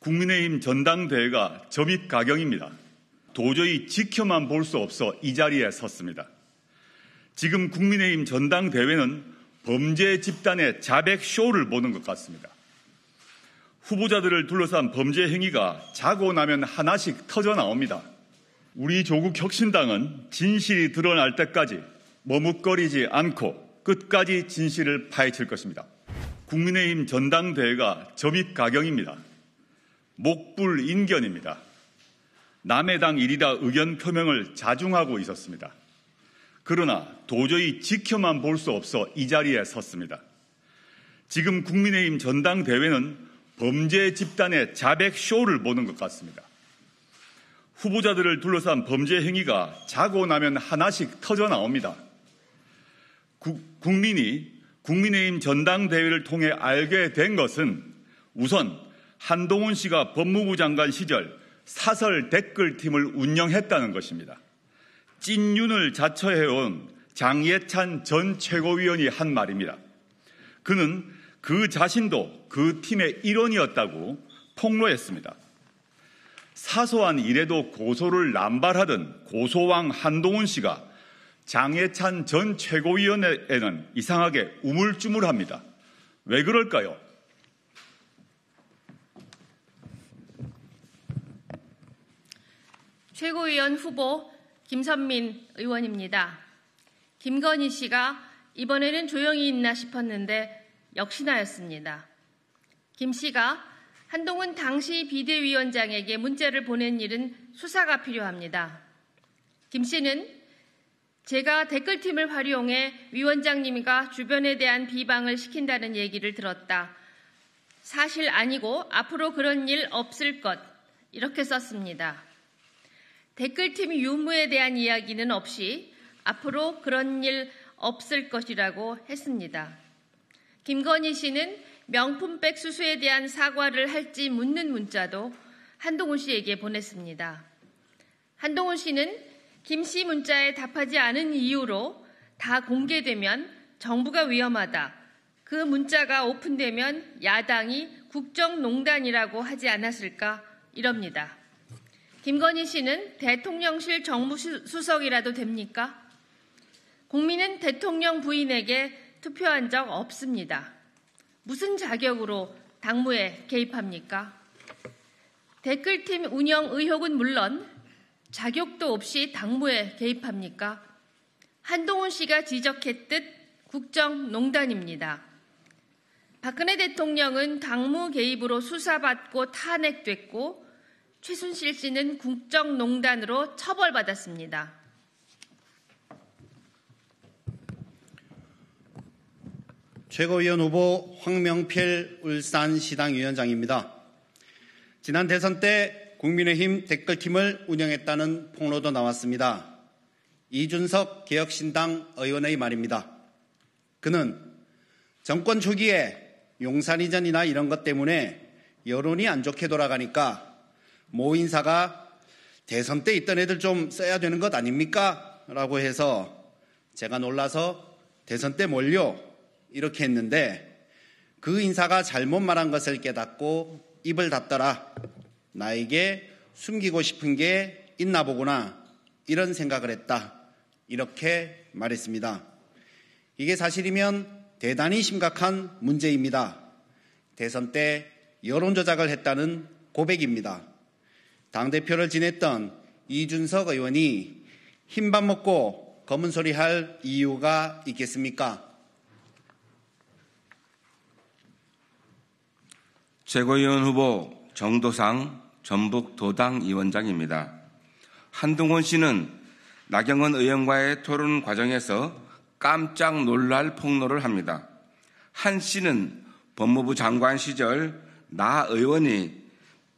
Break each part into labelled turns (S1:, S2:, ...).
S1: 국민의힘 전당대회가 점입 가경입니다. 도저히 지켜만 볼 수 없어 이 자리에 섰습니다. 지금 국민의힘 전당대회는 범죄 집단의 자백 쇼를 보는 것 같습니다. 후보자들을 둘러싼 범죄 행위가 자고 나면 하나씩 터져 나옵니다. 우리 조국 혁신당은 진실이 드러날 때까지 머뭇거리지 않고 끝까지 진실을 파헤칠 것입니다. 국민의힘 전당대회가 점입 가경입니다. 목불 인견입니다. 남해당 일이다 의견 표명을 자중하고 있었습니다. 그러나 도저히 지켜만 볼 수 없어 이 자리에 섰습니다. 지금 국민의힘 전당대회는 범죄 집단의 자백 쇼를 보는 것 같습니다. 후보자들을 둘러싼 범죄 행위가 자고 나면 하나씩 터져 나옵니다. 국민이 국민의힘 전당대회를 통해 알게 된 것은 우선 한동훈 씨가 법무부 장관 시절 사설 댓글팀을 운영했다는 것입니다. 찐윤을 자처해온 장예찬 전 최고위원이 한 말입니다. 그는 그 자신도 그 팀의 일원이었다고 폭로했습니다. 사소한 일에도 고소를 남발하던 고소왕 한동훈 씨가 장예찬 전 최고위원에는 회 이상하게 우물쭈물합니다. 왜 그럴까요?
S2: 최고위원 후보 김선민 의원입니다. 김건희 씨가 이번에는 조용히 있나 싶었는데 역시나였습니다. 김 씨가 한동훈 당시 비대위원장에게 문자를 보낸 일은 수사가 필요합니다. 김 씨는 제가 댓글팀을 활용해 위원장님과 주변에 대한 비방을 시킨다는 얘기를 들었다. 사실 아니고 앞으로 그런 일 없을 것. 이렇게 썼습니다. 댓글팀 유무에 대한 이야기는 없이 앞으로 그런 일 없을 것이라고 했습니다. 김건희 씨는 명품백 수수에 대한 사과를 할지 묻는 문자도 한동훈 씨에게 보냈습니다. 한동훈 씨는 김 씨 문자에 답하지 않은 이유로 다 공개되면 정부가 위험하다. 그 문자가 오픈되면 야당이 국정농단이라고 하지 않았을까 이럽니다. 김건희 씨는 대통령실 정무수석이라도 됩니까? 국민은 대통령 부인에게 투표한 적 없습니다. 무슨 자격으로 당무에 개입합니까? 댓글팀 운영 의혹은 물론 자격도 없이 당무에 개입합니까? 한동훈 씨가 지적했듯 국정농단입니다. 박근혜 대통령은 당무 개입으로 수사받고 탄핵됐고 최순실 씨는 국정농단으로 처벌받았습니다.
S3: 최고위원 후보 황명필 울산시당 위원장입니다. 지난 대선 때 국민의힘 댓글팀을 운영했다는 폭로도 나왔습니다. 이준석 개혁신당 의원의 말입니다. 그는 정권 초기에 용산 이전이나 이런 것 때문에 여론이 안 좋게 돌아가니까 모 인사가 대선 때 있던 애들 좀 써야 되는 것 아닙니까? 라고 해서 제가 놀라서 대선 때 몰려 이렇게 했는데 그 인사가 잘못 말한 것을 깨닫고 입을 닫더라. 나에게 숨기고 싶은 게 있나 보구나. 이런 생각을 했다. 이렇게 말했습니다. 이게 사실이면 대단히 심각한 문제입니다. 대선 때 여론 조작을 했다는 고백입니다. 당대표를 지냈던 이준석 의원이 흰밥 먹고 검은 소리 할 이유가 있겠습니까?
S4: 최고위원 후보 정도상 전북 도당 위원장입니다. 한동훈 씨는 나경원 의원과의 토론 과정에서 깜짝 놀랄 폭로를 합니다. 한 씨는 법무부 장관 시절 나 의원이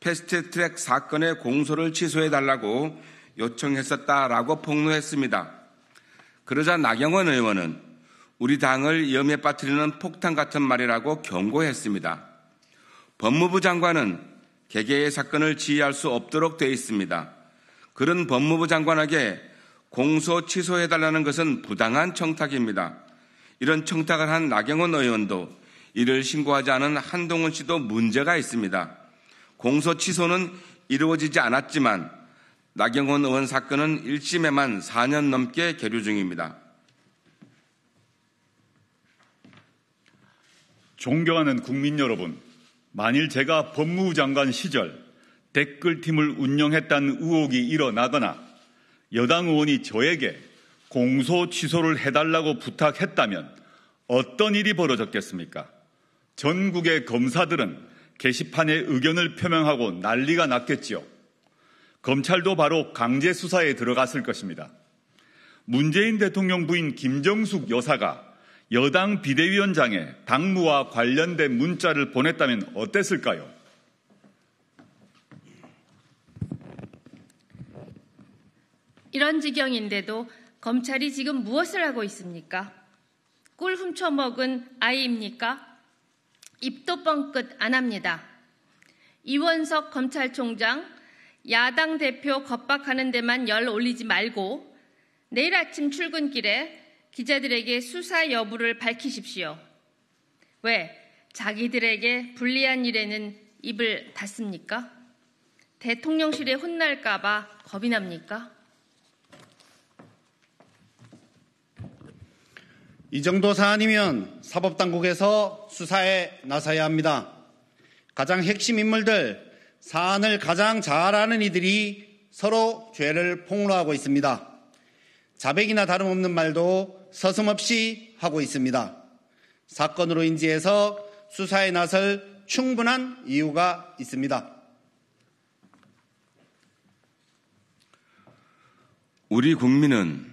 S4: 패스트트랙 사건의 공소를 취소해달라고 요청했었다라고 폭로했습니다. 그러자 나경원 의원은 우리 당을 염에 빠뜨리는 폭탄 같은 말이라고 경고했습니다. 법무부 장관은 개개의 사건을 지휘할 수 없도록 되어 있습니다. 그런 법무부 장관에게 공소 취소해달라는 것은 부당한 청탁입니다. 이런 청탁을 한 나경원 의원도 이를 신고하지 않은 한동훈 씨도 문제가 있습니다. 공소 취소는 이루어지지 않았지만 나경원 의원 사건은 1심에만 4년 넘게 계류 중입니다.
S1: 존경하는 국민 여러분, 만일 제가 법무장관 부 시절 댓글팀을 운영했다는 의혹이 일어나거나 여당 의원이 저에게 공소 취소를 해달라고 부탁했다면 어떤 일이 벌어졌겠습니까? 전국의 검사들은 게시판에 의견을 표명하고 난리가 났겠지요. 검찰도 바로 강제 수사에 들어갔을 것입니다. 문재인 대통령 부인 김정숙 여사가 여당 비대위원장에 당무와 관련된 문자를 보냈다면 어땠을까요?
S2: 이런 지경인데도 검찰이 지금 무엇을 하고 있습니까? 꿀 훔쳐먹은 아이입니까? 입도 뻥끗 안 합니다. 이원석 검찰총장 야당 대표 겁박하는 데만 열 올리지 말고 내일 아침 출근길에 기자들에게 수사 여부를 밝히십시오. 왜 자기들에게 불리한 일에는 입을 닫습니까? 대통령실에 혼날까봐 겁이 납니까?
S3: 이 정도 사안이면 사법당국에서 수사에 나서야 합니다. 가장 핵심 인물들, 사안을 가장 잘 아는 이들이 서로 죄를 폭로하고 있습니다. 자백이나 다름없는 말도 서슴없이 하고 있습니다. 사건으로 인지해서 수사에 나설 충분한 이유가 있습니다.
S4: 우리 국민은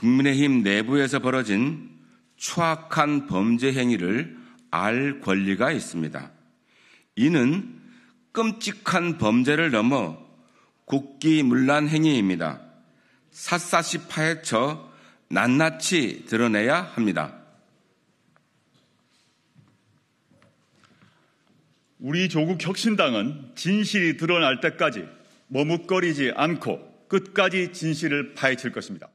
S4: 국민의힘 내부에서 벌어진 추악한 범죄 행위를 알 권리가 있습니다. 이는 끔찍한 범죄를 넘어 국기문란 행위입니다. 샅샅이 파헤쳐 낱낱이 드러내야 합니다. 우리 조국
S1: 혁신당은 진실이 드러날 때까지 머뭇거리지 않고 끝까지 진실을 파헤칠 것입니다.